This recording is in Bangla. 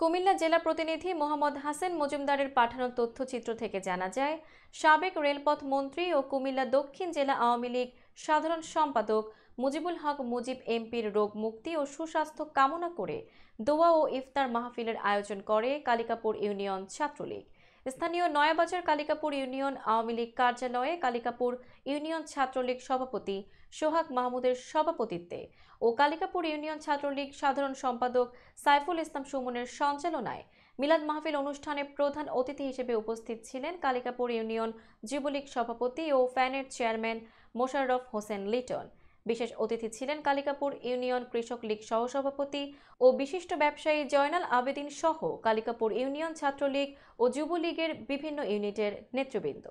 কুমিল্লা জেলা প্রতিনিধি মোহাম্মদ হাসেন মজুমদারের পাঠানো তথ্যচিত্র থেকে জানা যায় সাবেক রেলপথ মন্ত্রী ও কুমিল্লা দক্ষিণ জেলা আওয়ামী লীগ সাধারণ সম্পাদক মুজিবুল হক মুজিব এমপির রোগ মুক্তি ও সুস্বাস্থ্য কামনা করে দোয়া ও ইফতার মাহফিলের আয়োজন করে কালিকাপুর ইউনিয়ন ছাত্রলীগ স্থানীয় নয়াবাজার কালিকাপুর ইউনিয়ন আওয়ামী লীগ কার্যালয়ে কালিকাপুর ইউনিয়ন ছাত্রলীগ সভাপতি সোহাগ মাহমুদের সভাপতিত্বে ও কালিকাপুর ইউনিয়ন ছাত্রলীগ সাধারণ সম্পাদক সাইফুল ইসলাম সুমনের সঞ্চালনায় মিলাদ মাহফিল অনুষ্ঠানে প্রধান অতিথি হিসেবে উপস্থিত ছিলেন কালিকাপুর ইউনিয়ন যুবলীগ সভাপতি ও ফ্যানের চেয়ারম্যান মোশাররফ হোসেন লিটন বিশেষ অতিথি ছিলেন কালিকাপুর ইউনিয়ন কৃষক লীগ সহসভাপতি ও বিশিষ্ট ব্যবসায়ী জয়নাল আবেদিন সহ কালিকাপুর ইউনিয়ন ছাত্রলীগ ও যুবলীগের বিভিন্ন ইউনিটের নেতৃবৃন্দ